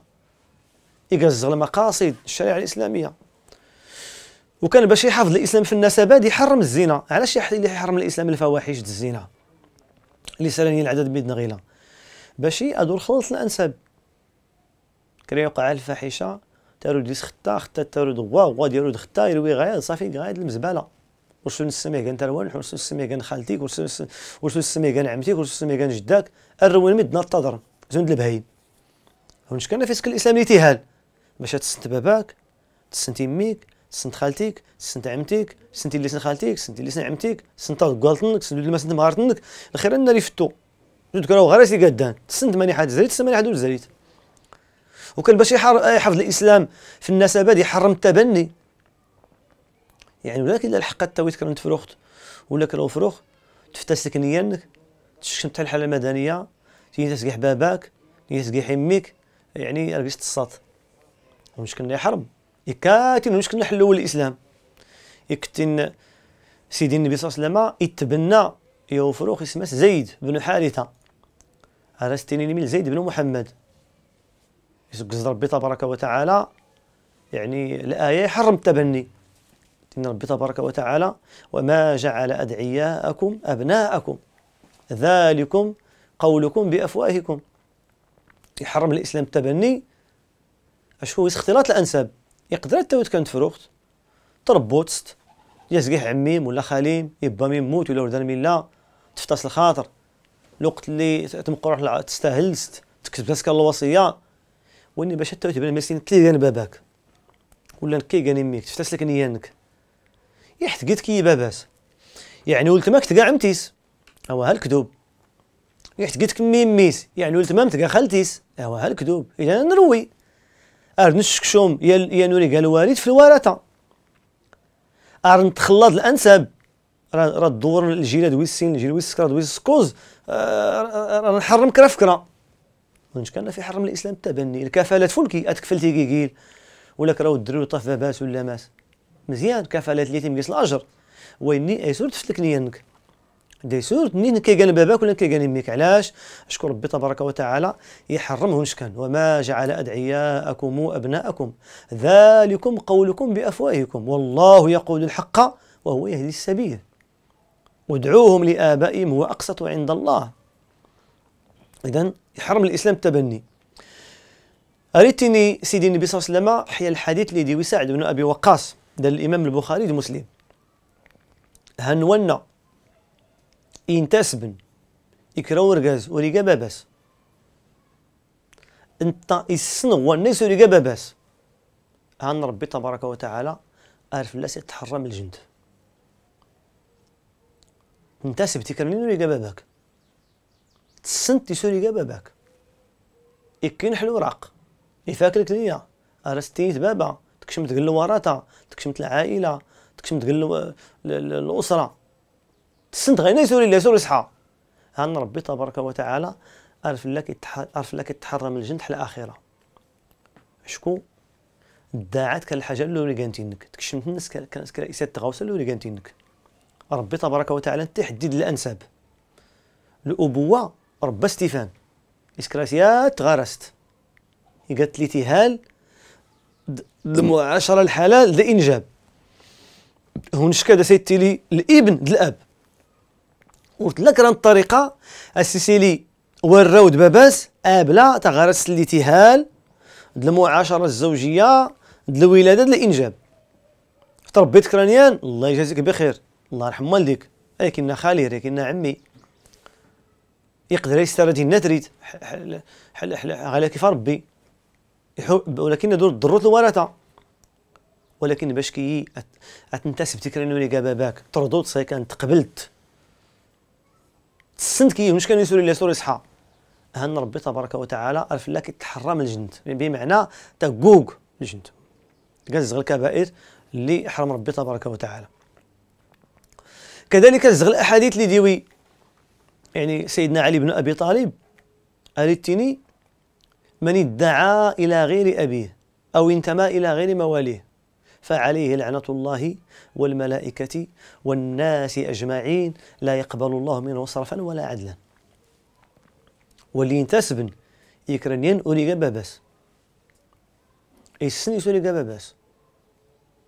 إيكا الزغل مقاصد الشريعة الإسلامية وكان باش يحافظ الاسلام في النسبات يحرم الزنا علاش يحرم الاسلام الفواحش الزنا اللي سالني العدد بيد غيله باش يادور خلص الانساب كري يوقع الفاحشه تارو ديس خطا خطا تارود غوا غوا ديالو دختا يروي غايد صافي غايد المزباله ورسو نسمي كان تروان ورسو نسمي كان خالتيك ورسو نسمي كان عمتيك ورسو نسمي كان جداك الروين مدنا التضر زند البهيم ونش كان فيسك الاسلام الاتهال باش تسنت باباك تسنت يميك سنت خالتيك سنت عمتك سنتي اللي سنت خالتيك سنتي اللي سنت عمتك سنت قالتنك سنت اللي ما سنت مهارتنك الخير اللي فتو دوك راهو غير سي قدان سنت ماني حاد زريت سنت ماني حاد زريت وكان باش يحفظ الاسلام في النسبات يحرم التبني يعني ولكن الا حتى تاويت كرنت فروخت ولا كراو فروخ تفتسك نيانك تشكم تاع الحاله المدنيه تيجي تسقي حباباك تيجي تسقي حميك يعني رقصت الساط ومش كنا يحرم يكاتن كنا نحلو الاسلام يكتن سيدي النبي صلى الله عليه وسلم يتبنى يوفروخ اسمه زيد بن حارثه ستين من زيد بن محمد يسقز ربي تبارك وتعالى يعني الايه يحرم التبني ان ربي تبارك وتعالى وما جعل ادعياءكم ابناءكم ذلكم قولكم بافواهكم يحرم الاسلام التبني اش هو اختلاط الانساب يقدر تاوت كانت فروخت تربوتست جاز عميم ولا خليم يبا موت ولا ولدان ميلا تفطس الخاطر الوقت اللي تمقروح تستاهلست تكتب تسكا الوصيه واني باش تبنى مسكين كي كان باباك ولا كي كان يميك تفتس لك نيانك يحتقد كي باباس يعني ماك تقع عمتيس هو هالكذوب يحتقد كمي ميس يعني ولد تقع خالتيس هو هالكذوب اذا نروي أرنشكشوم يا نوري قال الوالد في الورثة أرن تخلط الانسب راه الدور الجيل ويسين الجيل ويس راه ويس سكوز آه، راه نحرم كرا فكرة ونش كان في حرم الإسلام التبني الكفالات فلكي أتكفلتي كيكيل ولا كراو الدرو طاف باباس ولا ماس مزيان كفالات اللي تيمقيس الأجر ويني أيسور تفتلك نيانك ديسور منين كيقال باباك ولا كيقال يميك علاش اشكر ربي تبارك وتعالى يحرمهم شكان وما جعل ادعياءكم ابناءكم ذلكم قولكم بافواهكم والله يقول الحق وهو يهدي السبيل ادعوهم لابائهم هو اقسط عند الله اذا يحرم الاسلام التبني أريتني سيدي النبي صلى الله عليه وسلم حيا الحديث لدي وسعد بن أبي وقاص ده الإمام البخاري المسلم هنونا ينتسبن يكراو ركاز وريقا باباس انت السن هو الناس وريقا باباس هان ربي تبارك وتعالى عارف الناس يتحرم الجند انتسب تكرمين وريقا باباك تسن تيسوري كا باباك يكين حلو راق يفاكلك ليا ارستيت بابا تكشمت قل وراتا تكشمت العائله تكشمت قل الاسره تسنت غير يسوري الله يسوري صحا هان ربي تبارك وتعالى عرف لك عرف لك تحرم الجن حتى الاخره شكون كان الحاجه اللي كانتينك تكشمت الناس كانت كرئيسات التغوصه اللي كانتينك ربي تبارك وتعالى تحدد الانساب الابوه ربى ستيفان اسكراسيات غرست قالت لي تهال المعاشره الحلال ذا انجاب هون شكا سيدتي لي الابن د الاب قلت لك راه الطريقه السيسيلي وراو دباباس ابلا تغرس الاتهال د المعاشره الزوجيه د الولاده د الانجاب تربيت كرانيان الله يجازيك بخير الله يرحم والديك لكن خالي لكن عمي يقدر يسترد النتريت حل حل حل على كيف ربي ولكن دور ضرورة الورثة ولكن باش كي اتنتسب تكرانوني باباك ترضو سي كانت قبلت تسنت كي مش كانوا يسولوا لي سوري صحا هان ربي تبارك وتعالى الف الله كيتحرى من الجنت بمعنى تقوق الجنت كان الكبائر اللي حرم ربي تبارك وتعالى كذلك زغ الاحاديث اللي ديوي يعني سيدنا علي بن ابي طالب التيني من ادعى الى غير ابيه او انتمى الى غير مواليه فعليه لعنة الله والملائكة والناس أجمعين لا يقبل الله منه صرفا ولا عدلا واللي ينتسبن يكرنين أولي باباس يسني سولي باباس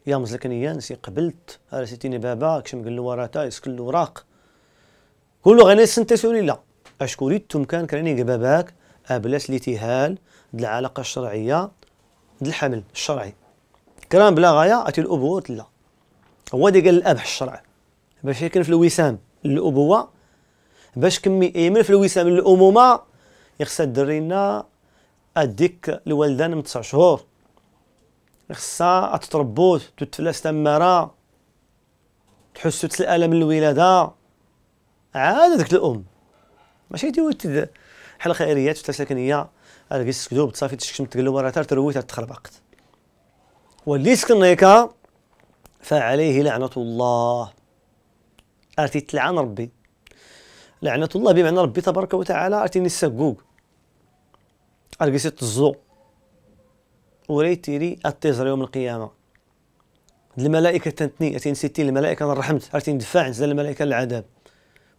يا مزلكنيان سي قبلت راه ستيني بابا كشم قلو وراتا يسكن الوراق كلو غني سنت سولي لا أشكوري ريتم كان كراني باباك أبلس لتهال دل العلاقه الشرعيه د الحمل الشرعي كرام بلا غايه اتي الابوه لا هو اللي قال الاب الشرع باش يكون في الوسام للابوه باش كمي يمن في الوسام للامومه يخصها الدرينا اديك الوالدان من تسع شهور خصها تتربو تتفلس تمارا تحسو الالم الولاده عاد ديك الام ماشي تي حلقه خيريات وتسكنيه راه كيسكدو بتصافي تشكم تقلب راه تروي تخربقت واللي يسكن فعليه لعنة الله أرتي تلعن ربي لعنة الله بمعنى ربي تبارك وتعالى أرتي نساقوك أرقسي تزو وريتيري أتزر يوم القيامة الملائكة تنتني أرتي ستين الملائكة رحمت أرتي ندفع نزل الملائكة العذاب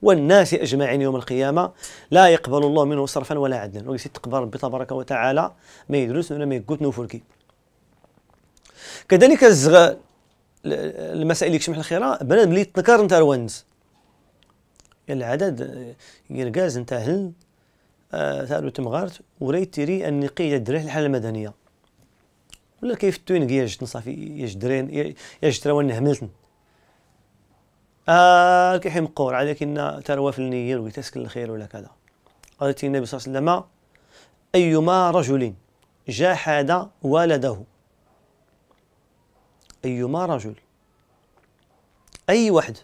والناس اجمعين يوم القيامه لا يقبل الله منه صرفا ولا عدلا وليس تقبل ربي تبارك وتعالى ما يدرس ولا ما يقوت نوفركي كذلك الزغ المسائل اللي كتشمح الخيره بنادم اللي تنكر نتا الونز يعني العدد يركاز نتا هل ثارو آه، تمغارت وليت تيري النقي قيد الحاله المدنيه ولا كيف توين كياج صافي ياج درين ياج تروان هملتن آه كيحي مقور على كنا تروا في النيل ويتسكن الخير ولا كذا قالت النبي صلى الله عليه وسلم أيما رجل جاحد ولده أيما رجل أي واحد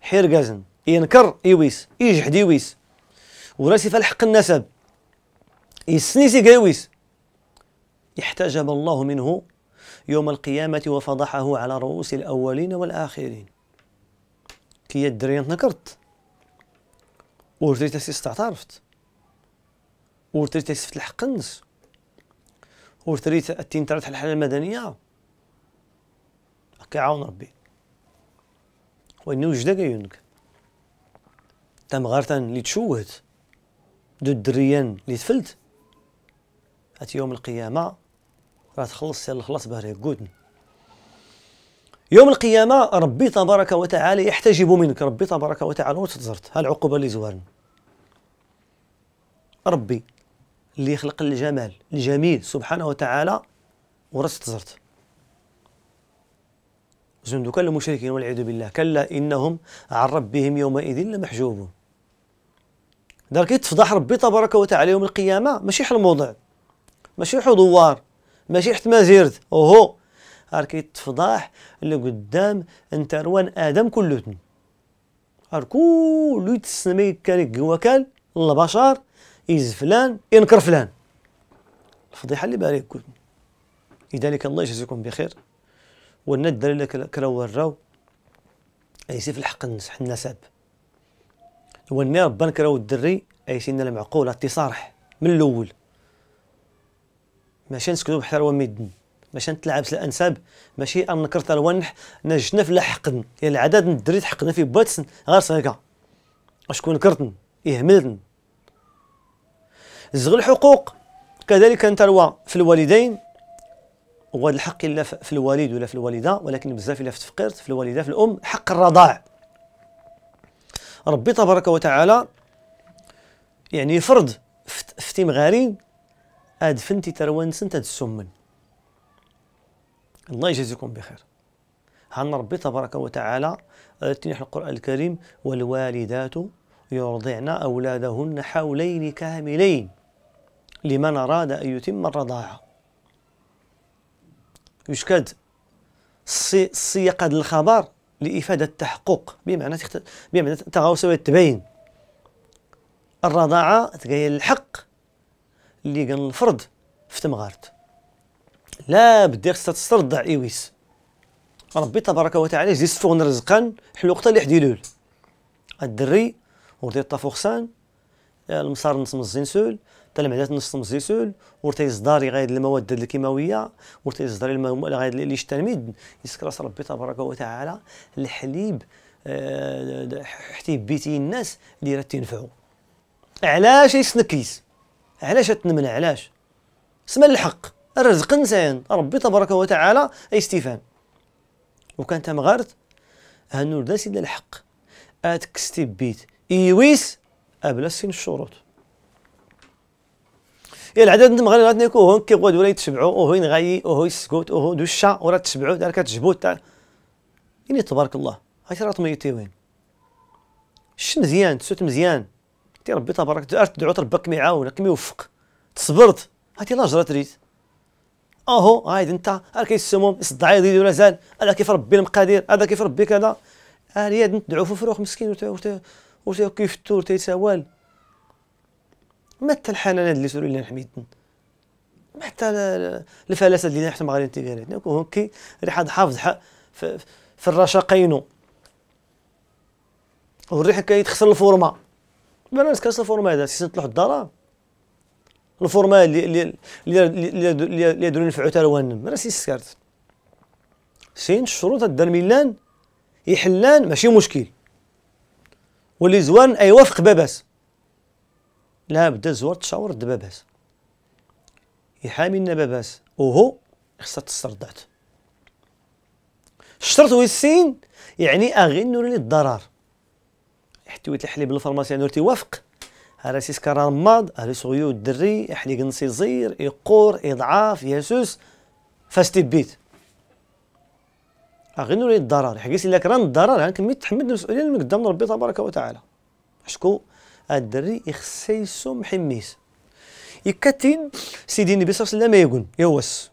حير قازن ينكر يويس يجحد يويس وراسي فالحق النسب يسنيسي قاويس احتجب الله منه يوم القيامة وفضحه على رؤوس الأولين والآخرين كي الدرية نكرت ورتيت استعترفت ورتيت سفت الحق النس ورتريت التين تاع الحالة المدنية كيعاون ربي وين وجده كيونك تا مغارتان اللي تشوهت دو الدريان اللي تفلت ات يوم القيامه راه تخلص ديال الخلاص باهي يقودن يوم القيامة ربي تبارك وتعالى يحتجب منك ربي تبارك وتعالى وتتزرت ها العقوبة اللي زوارن ربي اللي خلق الجمال الجميل سبحانه وتعالى ورست تزرت زندقا المشركين والعياذ بالله كلا إنهم عن ربهم يومئذ لمحجوبون دارك يتفضح ربي تبارك وتعالى يوم القيامة ماشي حل موضع ماشي حضوار ماشي حت مازيرد اوهو دارك يتفضح اللي قدام انت روان ادم كلوتن كلو يتسمي كان وكال البشر يز فلان ينكر فلان الفضيحه اللي بالك كلتن لذلك الله يجزيكم بخير وانا الدراري اللي كراو اي سي في الحق نصح النسب وانا ربان كراو الدري اي سي المعقول تصارح من الاول ماشي نسكتو بحال هو ميدن ماشي نتلعب الانساب ماشي ان نكرت الوانح نجنا في الحقن يعني العدد الدري تحقنا في باتسن غير صغيكا اشكون كرتن اهملتن زغ الحقوق كذلك نتروى في الوالدين وهذا الحق الا في الوالد ولا في الوالده ولكن بزاف الا في التفقير في الوالده في الام حق الرضاع ربي تبارك وتعالى يعني فرض في تيمغاري هاد فنتي تروان سنت هاد السمن الله يجازيكم بخير هان ربي تبارك وتعالى آه، تنيح القرآن الكريم والوالدات يرضعن أولادهن حولين كاملين لمن أراد أن يتم الرضاعة يشكد السياق هذا الخبر لإفادة التحقق بمعنى تخت... بمعنى تغاوسة تبين الرضاعة تقايا الحق اللي قال الفرد في تمغارت لا بدي خصها تسترضع إيويس ربي تبارك وتعالى سفون رزقا حلو حلوقتا اللي حديلول الدري وردي الطافوخسان المسار نص من الزنسول المعدات نص مزيسول ورتيز داري غايد المواد الكيماويه ورتيز داري غايد ليش تلميذ يسكراس ربي تبارك وتعالى الحليب آه، حتي بيتي الناس اللي راه تينفعو علاش يسنكيس علاش تنمنع علاش سما الحق الرزق انسان ربي تبارك وتعالى استفهام وكان تم غارت هنور داسي الحق اتكستي بيت ايويس ابلا الشروط العدد المغرب غادي هون كيبغوا دوله يتبعوا وهو ينغي وهو يسكت وهو دوشا ورا وراه تتبعوا دار كتجبوا تاع يعني تبارك الله هاي راه طميتي وين شت مزيان تسوت مزيان تي ربي تبارك تدعو ربك يعاونك يوفق تصبرت هاتي لا جرات ريت اهو هايد انت راه كيسموم الصدعي ديالو مازال هذا كيف ربي المقادير هذا كيف ربي كذا هاد ندعو في فروخ مسكين التور وتيتسوال ما حتى الحنانات اللي سولوا لنا حميدن ما حتى الفلاسفه اللي حتى ما غادي تيقال نعم، هوكي ريحه حافظ في, في الرشاقين والريحة والريحه تخسر الفورما بان ناس كاس الفورما هذا سيسن طلعوا الدراهم الفورما اللي اللي اللي اللي اللي نفعوا حتى الوانم راه سكارت سين الشروط دار ميلان يحلان ماشي مشكل واللي زوان ايوافق باباس لا بدا الزوار تشاور الدبابات يحامي النبابات وهو خصها تسردات الشرط السين يعني الضرر للضرر ويت الحليب الفرماسي نورتي هذا سيس كرار ماض هذا صغيو الدري يحلي قنصي زير يقور يضعاف يسوس فاستي بيت اغن الضرر حكيت لك راه الضرر يعني كمية تحمل المسؤوليه من قدام ربي تبارك وتعالى شكون هاد الدري يخص يسوم حميس يكتين سيدي النبي صلى الله عليه وسلم يقول يوس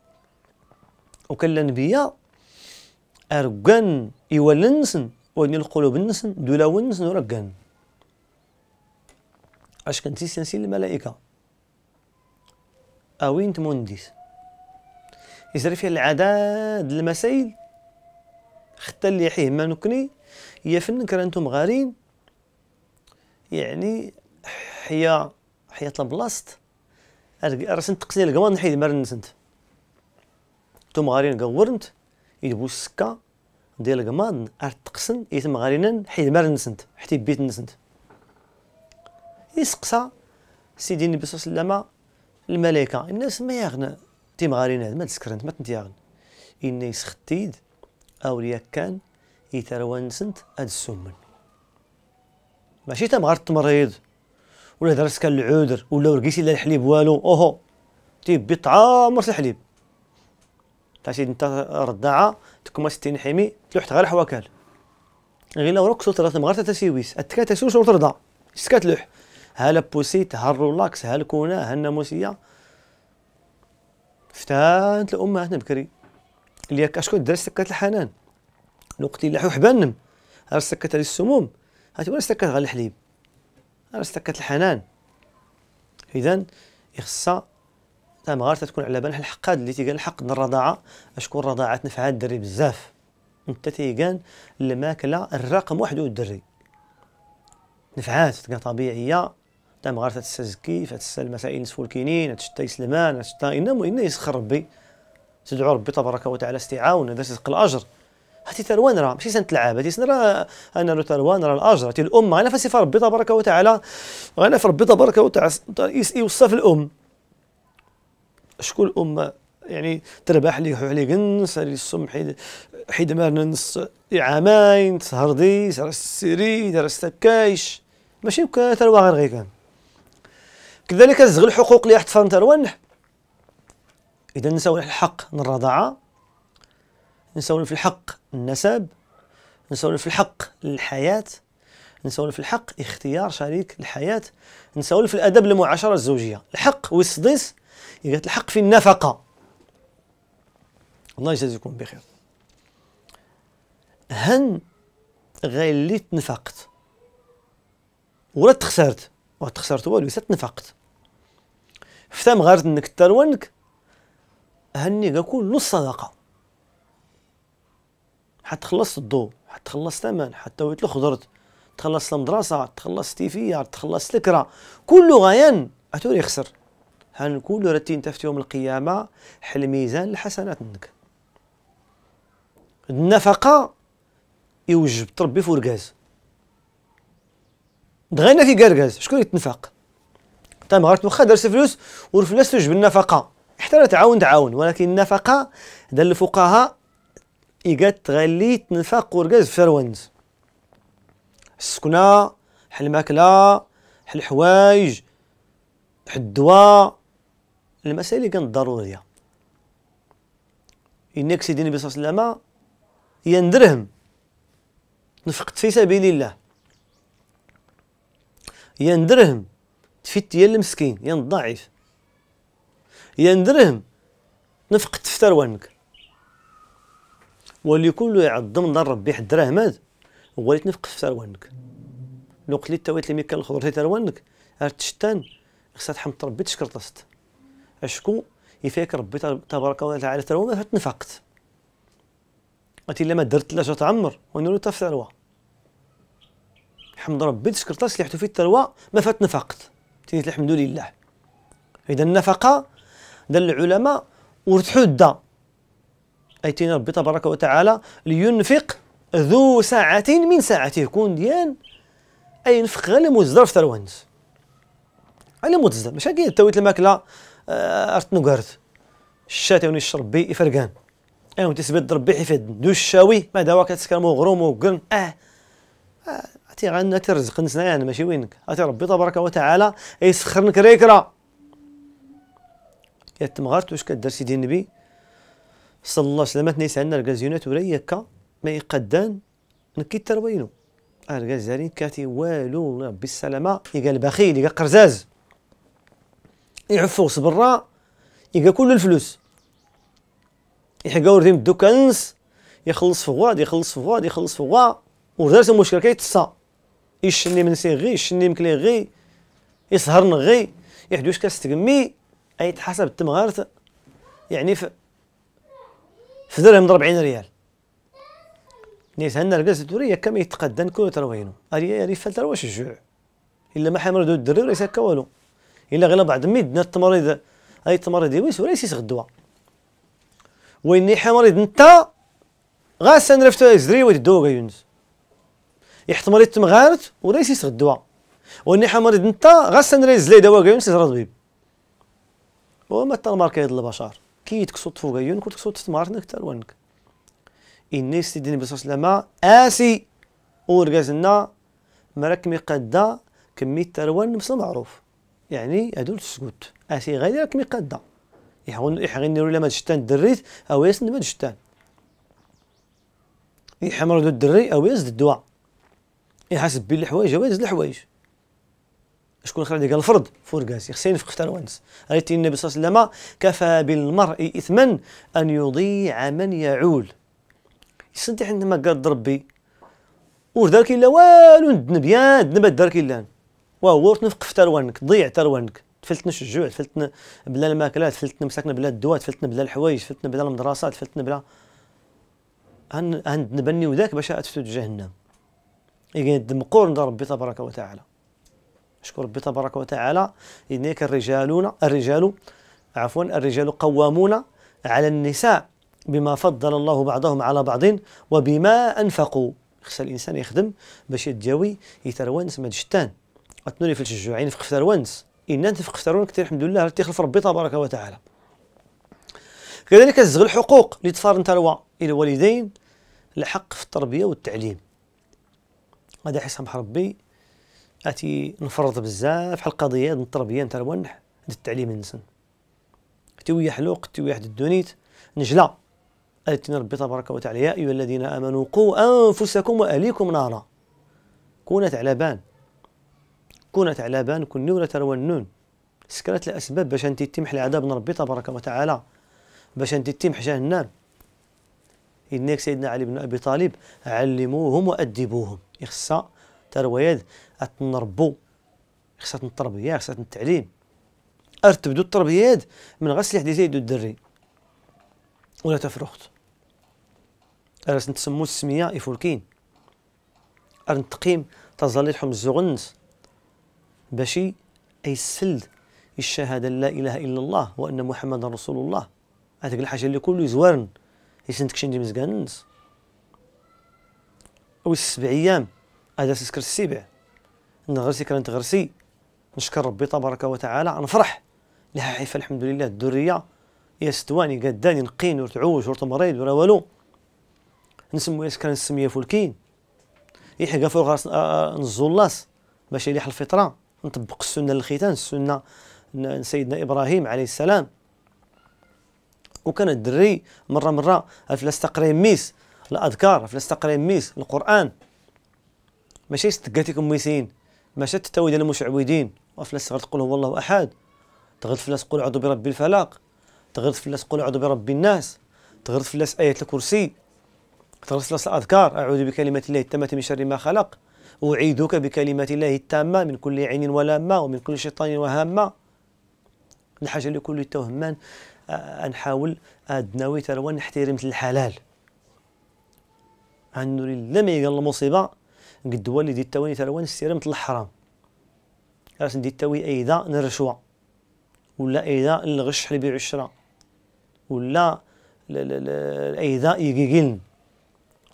وكل الانبياء ارقان يولنسن وين وني القلوب النسن دولا ونسن ورقان اش كانت تيسنسين الملائكه اوين تمونديس يزري فيها العداد المسائل حتى اللي حيه ما نكني يا فنك انتم غارين يعني حيا حياة بلاصت رسنت تقسيم القوان نحيد مار نسنت توم غارين قورنت يدبو السكة ديال القمان تقسن يتم غارينا حيد مار نسنت حتى بيت نسنت يسقسى سيدي النبي صلى الله عليه وسلم الملائكة الناس ما يغنى تيم غارينا ما تسكرنت ما تنتيغن إن يسختيد أولياء كان يتروان نسنت هاد السمن ماشي تم غير التمريض ولا درس كان العذر ولا ورقيسي لا الحليب والو اوهو تيبي طعام راس الحليب تا سيدي انت رضاعة تكما ستين نحيمي تلوحت غير حواكال غير لو رقصو ترى تمغر تسيويس اتكا تسوس وترضى سكا تلوح ها لابوسيت ها الرولاكس ها الكونا ها الناموسيه فتانت الامهات بكري اللي هكا شكون سكات الحنان الوقت اللي حو حبانم سكات سكه السموم هاتي انا استكت غير الحليب انا استكت الحنان اذا يخصها تا مغارتها تكون على بالها الحقاد اللي تيقال الحق الرضاعه شكون الرضاعه تنفع الدري بزاف انت تيقال الماكله الرقم واحد الدري نفعات تلقى طبيعيه تا تتسى تستزكي فتسال المسائل نسفو الكينين تشتا يسلمان تشتا انما انما يسخر ربي تدعو ربي تبارك وتعالى استعاون هذا تسق الاجر هاتي تروان راه ماشي سنة تلعب هاتي سنة راه انا لو تروان راه الاجر هاتي الام غانا فصفه ربي تبارك وتعالى غانا في ربي تبارك وتعالى يوصف الام شكون الام يعني تربح لي حو لي كنس هذه السم حيد حيد نص عامين تسهر دي سهر السيري دار السكايش ماشي كان تروا غير غير كان كذلك الزغل الحقوق اللي احتفظ تروان اذا نساو الحق من الرضاعه نساو في الحق النسب نسولف في الحق للحياة نسولف في الحق اختيار شريك الحياة نسولف في الأدب المعاشرة الزوجية الحق والصديس يقول الحق في النفقة الله يجازيكم بخير هن غير اللي تنفقت ولا تخسرت ولا تخسرت والو تنفقت فتام غارت انك تروانك هني كل نص صدقه حتخلص الضوء الضو حتى حتى ويت الخضرت تخلص المدرسة تخلص تيفية تخلص الكرة كله غيان أتوري يخسر هان كله رتين تفت يوم القيامة حل ميزان الحسنات منك النفقة يوجب تربي فوركاز دغينا في كاركاز شكون يتنفق تا طيب، غارت واخا درس فلوس والفلوس توجب النفقة حتى لا تعاون تعاون ولكن النفقة دل الفقهاء إيقات تغلي تنفاق ورقاز فروانز السكنة حل الماكلة حل الحوايج حل الدواء المسائل اللي كانت ضرورية إنك سيدي النبي صلى الله عليه وسلم يندرهم نفقت في سبيل الله يندرهم تفيت ديال المسكين يا الضعيف يندرهم نفقت في تروانك واللي كله يعظم نار ربي حد الدراهمات هو اللي تنفقس في تروانك لو قلت لي تاويت لي ميكال الخضر تروانك الشتان خصها تحمد ربي تشكر طاست اشكو يفيك ربي تبارك وتعالى تروى تنفقت غاتي الا ما درت لاش تعمر ونولي حتى في ثروه الحمد ربي تشكر طاست اللي حتو في الثروه ما فات نفقت تينيت الحمد لله اذا النفقه دل العلماء ورتحوا الدار أيتينا ربي تبارك وتعالى لينفق ذو ساعة من ساعته كون ديان أي ينفق غير المزدر في تروند على متزدر ماشي كي تويت الماكلة آه، ارت قارد الشاتي وني الشربي يفرقان اي وانت سبيت ربي حفيد دو الشاوي ما داوا كتسكر مغروم وقرن أه عتي آه، غانا ترزق نسنا يعني ماشي وينك عتي ربي تبارك وتعالى يسخرنك ريكرا يا تمغرت واش كدير سيدي النبي صلى الله عليه وسلم تنيس عندنا الكازيونات ولا هكا ما يقدان نكي وينو آه، الكازارين كاتي والو ربي السلامه يقال بخيل يقال قرزاز يعفو صبرا يلقى كل الفلوس يحقا ورديم الدكانس يخلص فواد يخلص فواد يخلص فواد ودارت المشكل كيتصا يشني من سي غي يشني مكلي غي يسهر نغي يحدوش كاس تقمي اي تحسب يعني في في درهم ضرب ريال نيت هنا الجلسه الدورية كم يتقدم كل تروينو اري اري فلتر واش الجوع الا ما حمر دو الدري وليس هكا والو الا غير بعد ميدنا التمريض اي تمريض ويس وليس يسغدوا ويني حمريض نتا غاس نرفت زري ويد دوغا يونس يحتمريض تمغارت وليس يسغدوا ويني حمريض نتا غاس ريز زلي دواء يونس يزرد بيب وما تنماركيد البشر كي تكسوت فوقيون كنت تكسوت تمارتنك تروانك إني سيدي النبي صلى الله عليه وسلم آسي ورقازنا مراك مي قاده كمي تروان نفس المعروف يعني هادو تسكت آسي غادي راك مي قادا يحغن يحغن ولا ما تشتان دريت أو يسند ما تشتان يحمر دو الدري أو يزد الدواء يحاسب بيه الحوايج أو يزد الحوايج شكون خرج قال الفرض فرقاسي خصني نفقه حتى الونس رأيت النبي صلى الله عليه وسلم كفى بالمرء إثما أن يضيع من يعول يصدح عندما قال ربي وردار كاين لا والو ندنب يا ندنب دار كاين لان وهو تنفقف تروانك ضيع تروانك تفلتنا الجوع تفلتنا بلا الماكله تفلتنا مساكنا بلا الدواء تفلتنا بلا الحوايج تفلتنا بلا المدرسه تفلتنا بلا هندنبني وذاك باش تفتو جهنم يقين الدم قرن ربي تبارك وتعالى أشكر ربي تبارك وتعالى انك الرجالون الرجال عفوا الرجال قوامون على النساء بما فضل الله بعضهم على بعض وبما أنفقوا خص الإنسان يخدم باش يتجاوي يتروانس ما تشتان أتنوري في الشجوعين في قفتروانس إن أنت في قفترون كثير الحمد لله تخلف ربي تبارك وتعالى كذلك الزغ الحقوق لتفار تروى الوالدين الحق في التربية والتعليم هذا حسام ربي اتي نفرط بزاف حل القضيه التربيه نتاع الونح التعليم النسن تي ويا حلوق تي ويا حد الدونيت نجلا اتي ربي تبارك وتعالى يا ايها الذين امنوا قوا انفسكم واهليكم نارا كونت على بان كونت على بان كوني ولا ترونون سكرت الاسباب باش انت تتمح العذاب من ربي تبارك وتعالى باش انت تتمح جهنم انك سيدنا علي بن ابي طالب علموهم وادبوهم يخصا ترويد تنربو خصها التربيه خصها التعليم ارتبدو التربيه من غير سلاح ديال يدو الدري ولا تفرخت ارس نتسمو السميه يفولكين ار نتقيم تظل الحم باشي اي السلد الشهاده لا اله الا الله وان محمد رسول الله هذيك الحاجه اللي كله يزورن يسندك شندي مزقاننس او السبع ايام هذا سكر السبع نغرسي كانت غرسي نشكر ربي تبارك وتعالى نفرح لها الحمد لله الدريه يا ستواني قداني نقين ورتعوج ورتمريض ولا والو نسمو ياس كان السميه فولكين يحقا فوق راس نزولاس آه، آه، باش يليح الفطره نطبق السنه للختان السنه سيدنا ابراهيم عليه السلام وكان الدري مره مره في تقريم ميس الاذكار في تقريم ميس القران ماشي ستقاتيكم ميسين ما شت تاوي انا مشعوذين وفلاس تغلط تقول هو الله احد تغلط فلاس تقول اعوذ برب الفلاق تغلط فلاس تقول اعوذ برب الناس تغلط فلاس ايه الكرسي تغلط فلاس الاذكار اعوذ بكلمات الله التامه من شر ما خلق اعيذك بكلمات الله التامه من كل عين ولامه ومن كل شيطان وهامه الحاجه اللي كل توهمان آه، نحاول ادناوي تروى نحترم الحلال عن نريد لما يقال المصيبه قدوه اللي دي التواني تلوان السيره مثل الحرام راس ندي التاوي ايضا الرشوه ولا ايضا الغش اللي عشرة الشراء ولا ايضا يقيقلن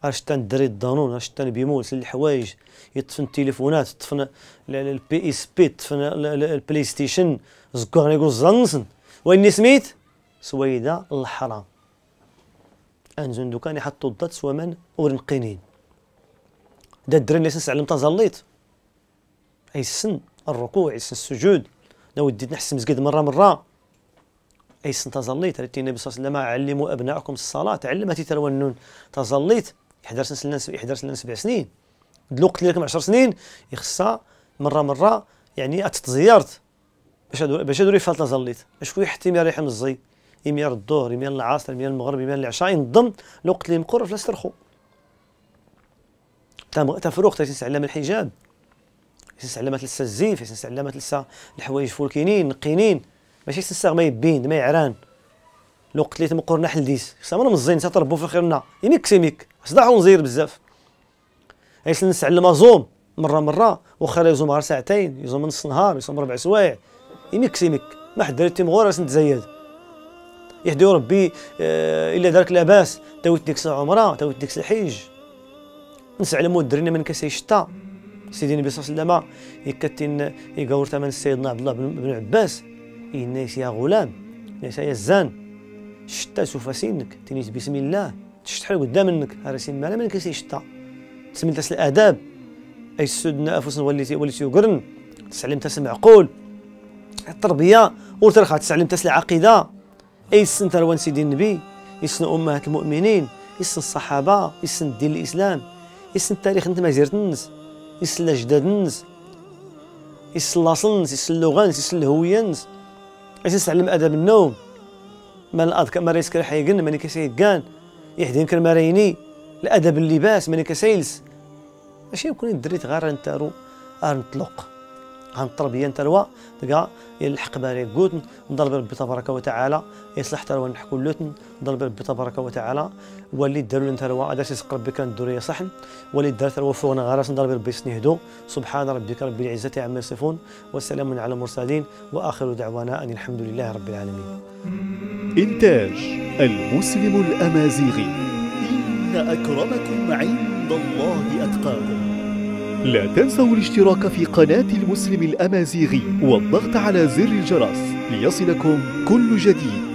اش دري الضانون اش بيموس الحوايج يطفن التليفونات يطفن البي اس بي يطفن البلاي ستيشن زكور يقول زنسن واني سميت سويدا الحرام انزون دوكا يحطوا الضد سوا ورنقينين دا الدري اللي سنستعلم اي السن الركوع ايسن السجود انا ودي نحس مسجد مره مره ايسن تظليت التي النبي صلى الله عليه وسلم علموا ابنائكم الصلاه علمتي النون تظليت يحضر سنة يحضر سنة سبع سنين الوقت اللي لكم 10 سنين يخصها مره مره يعني اتتزيرت باش هادو باش هادو ريفات تظليت شكون يحتم يا ريحم الزي يمير الظهر يمير العصر يمير المغرب يمير العشاء ينظم الوقت اللي مقرر في لاسترخو تفرغ تعلم الحجاب علامات لسا الزيف علامات لسا الحوايج فولكينين نقينين ماشي تنسى ما يبين ما يعران لو قتليت ديس حلديس خصنا من الزين تربو في خيرنا يميك سيميك صداع ونزير بزاف يسنس علما زوم مره مره وخا يزوم غير ساعتين يزوم نص نهار يزوم ربع سوايع يميك سيميك ما حد دريت تيمغور راس نتزايد يهدي ربي آه، الا دارك لاباس تاويت ديك عمره تاويت ديك الحج نسعلمو درنا من كاسي شتا سيدي النبي صلى الله عليه وسلم يكتين يقور ثمن سيدنا عبد الله بن عباس الناس يا غلام الناس يا زان شتا سوف سينك تنيت بسم الله تشتحل قدام منك راسين مالا من كاسي شتا تسمي تاس الاداب اي سدنا افوس وليتي وليتي وقرن تسلم تاس المعقول التربيه وترخى تسلم تاس العقيده اي سنتر تروان سيدي النبي يسن امهات المؤمنين يسن الصحابه يسن دين الاسلام يسن التاريخ انت مازيرت النس يسن الاجداد النس يسن الاصل نس يسن اللغه نس يسن الهويه نس يسن تعلم ادب النوم ما الاذكى ما ريسكر حيقن ماني كسيد كان يحدين كر ماريني الادب اللباس ماني كسيلس ماشي يكون دريت غار رو ار نطلق عن التربيه الوا تلقى يلحق باري قوتن نضرب بربي تبارك وتعالى يصلح تلوا نحكو لوتن نضرب بربي تبارك وتعالى واللي داروا نتلوا هذا سيسق ربي كان الدوري صحن واللي دار تلوا فوقنا غارس نضرب ربي سنهدو سبحان ربك رب العزه عما يصفون وسلام على المرسلين واخر دعوانا ان الحمد لله رب العالمين انتاج المسلم الامازيغي ان اكرمكم عند الله اتقاكم لا تنسوا الاشتراك في قناة المسلم الأمازيغي والضغط على زر الجرس ليصلكم كل جديد